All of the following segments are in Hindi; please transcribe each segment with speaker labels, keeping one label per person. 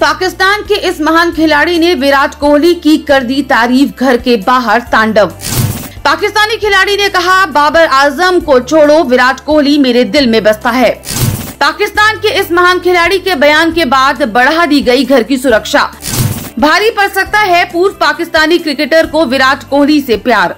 Speaker 1: पाकिस्तान के इस महान खिलाड़ी ने विराट कोहली की कर दी तारीफ घर के बाहर तांडव पाकिस्तानी खिलाड़ी ने कहा बाबर आजम को छोड़ो विराट कोहली मेरे दिल में बसता है पाकिस्तान के इस महान खिलाड़ी के बयान के बाद बढ़ा दी गई घर की सुरक्षा भारी पड़ सकता है पूर्व पाकिस्तानी क्रिकेटर को विराट कोहली से प्यार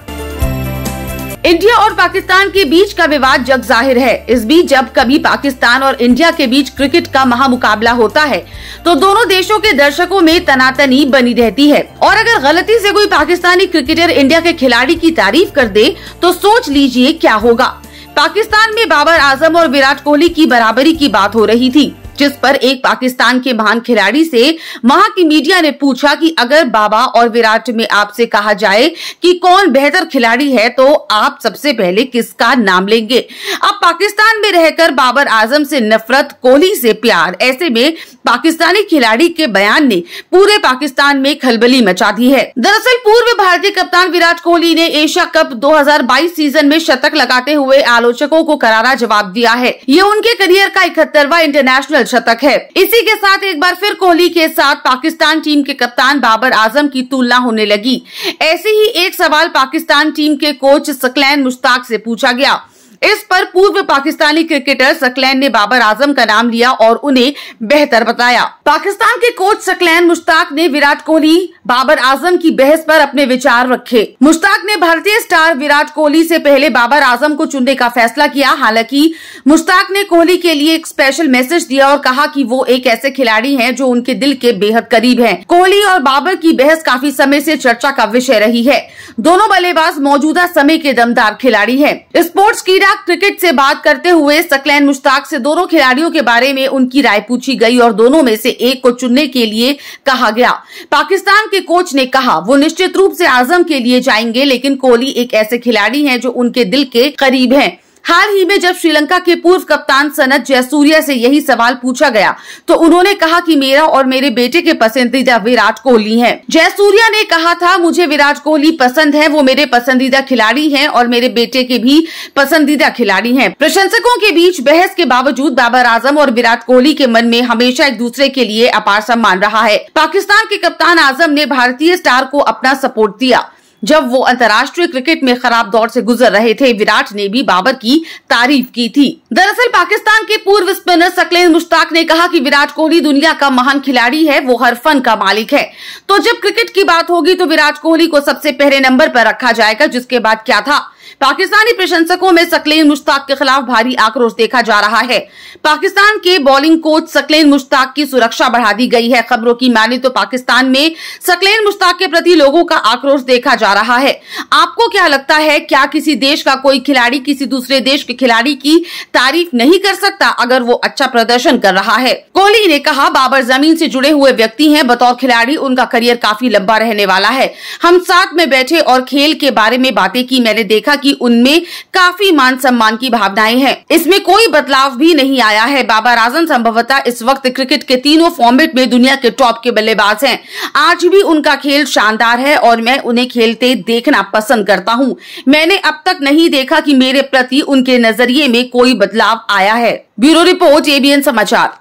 Speaker 1: इंडिया और पाकिस्तान के बीच का विवाद जग जाहिर है इस बीच जब कभी पाकिस्तान और इंडिया के बीच क्रिकेट का महामुकाबला होता है तो दोनों देशों के दर्शकों में तनातनी बनी रहती है और अगर गलती से कोई पाकिस्तानी क्रिकेटर इंडिया के खिलाड़ी की तारीफ कर दे तो सोच लीजिए क्या होगा पाकिस्तान में बाबर आजम और विराट कोहली की बराबरी की बात हो रही थी जिस पर एक पाकिस्तान के महान खिलाड़ी से वहां की मीडिया ने पूछा कि अगर बाबा और विराट में आपसे कहा जाए कि कौन बेहतर खिलाड़ी है तो आप सबसे पहले किसका नाम लेंगे अब पाकिस्तान में रहकर बाबर आजम से नफरत कोहली से प्यार ऐसे में पाकिस्तानी खिलाड़ी के बयान ने पूरे पाकिस्तान में खलबली मचा दी है दरअसल पूर्व भारतीय कप्तान विराट कोहली ने एशिया कप 2022 सीजन में शतक लगाते हुए आलोचकों को करारा जवाब दिया है ये उनके करियर का इकहत्तरवा इंटरनेशनल शतक है इसी के साथ एक बार फिर कोहली के साथ पाकिस्तान टीम के कप्तान बाबर आजम की तुलना होने लगी ऐसे ही एक सवाल पाकिस्तान टीम के कोच सकलैन मुश्ताक से पूछा गया इस पर पूर्व पाकिस्तानी क्रिकेटर सकलैन ने बाबर आजम का नाम लिया और उन्हें बेहतर बताया पाकिस्तान के कोच सकलैन मुश्ताक ने विराट कोहली बाबर आजम की बहस पर अपने विचार रखे मुश्ताक ने भारतीय स्टार विराट कोहली से पहले बाबर आजम को चुनने का फैसला किया हालांकि मुश्ताक ने कोहली के लिए एक स्पेशल मैसेज दिया और कहा कि वो एक ऐसे खिलाड़ी हैं जो उनके दिल के बेहद करीब हैं। कोहली और बाबर की बहस काफी समय से चर्चा का विषय रही है दोनों बल्लेबाज मौजूदा समय के दमदार खिलाड़ी हैं। स्पोर्ट्स कीड़ा मुश्ताक क्रिकेट से बात करते हुए सकलैन मुश्ताक से दोनों खिलाड़ियों के बारे में उनकी राय पूछी गई और दोनों में से एक को चुनने के लिए कहा गया पाकिस्तान के कोच ने कहा वो निश्चित रूप से आजम के लिए जाएंगे लेकिन कोहली एक ऐसे खिलाड़ी हैं जो उनके दिल के करीब हैं हाल ही में जब श्रीलंका के पूर्व कप्तान सनत जयसूर्या से यही सवाल पूछा गया तो उन्होंने कहा कि मेरा और मेरे बेटे के पसंदीदा विराट कोहली हैं। जयसूर्या ने कहा था मुझे विराट कोहली पसंद है वो मेरे पसंदीदा खिलाड़ी हैं और मेरे बेटे के भी पसंदीदा खिलाड़ी हैं। प्रशंसकों के बीच बहस के बावजूद बाबर आजम और विराट कोहली के मन में हमेशा एक दूसरे के लिए अपार सम्मान रहा है पाकिस्तान के कप्तान आजम ने भारतीय स्टार को अपना सपोर्ट दिया जब वो अंतर्राष्ट्रीय क्रिकेट में खराब दौर से गुजर रहे थे विराट ने भी बाबर की तारीफ की थी दरअसल पाकिस्तान के पूर्व स्पिनर सकलेन मुश्ताक ने कहा कि विराट कोहली दुनिया का महान खिलाड़ी है वो हर फन का मालिक है तो जब क्रिकेट की बात होगी तो विराट कोहली को सबसे पहले नंबर पर रखा जाएगा जिसके बाद क्या था पाकिस्तानी प्रशंसकों में सकलेन मुश्ताक के खिलाफ भारी आक्रोश देखा जा रहा है पाकिस्तान के बॉलिंग कोच सकलेन मुश्ताक की सुरक्षा बढ़ा दी गई है खबरों की माने तो पाकिस्तान में सकलेन मुश्ताक के प्रति लोगों का आक्रोश देखा जा रहा है आपको क्या लगता है क्या किसी देश का कोई खिलाड़ी किसी दूसरे देश के खिलाड़ी की तारीफ नहीं कर सकता अगर वो अच्छा प्रदर्शन कर रहा है कोहली ने कहा बाबर जमीन से जुड़े हुए व्यक्ति हैं बतौर खिलाड़ी उनका करियर काफी लंबा रहने वाला है हम साथ में बैठे और खेल के बारे में बातें की मैंने देखा कि उनमें काफी मान सम्मान की भावनाएं हैं इसमें कोई बदलाव भी नहीं आया है बाबर आजम संभवतः इस वक्त क्रिकेट के तीनों फॉर्मेट में दुनिया के टॉप के बल्लेबाज हैं आज भी उनका खेल शानदार है और मैं उन्हें खेलते देखना पसंद करता हूँ मैंने अब तक नहीं देखा की मेरे प्रति उनके नजरिए में कोई बदलाव आया है ब्यूरो रिपोर्ट एबीएन समाचार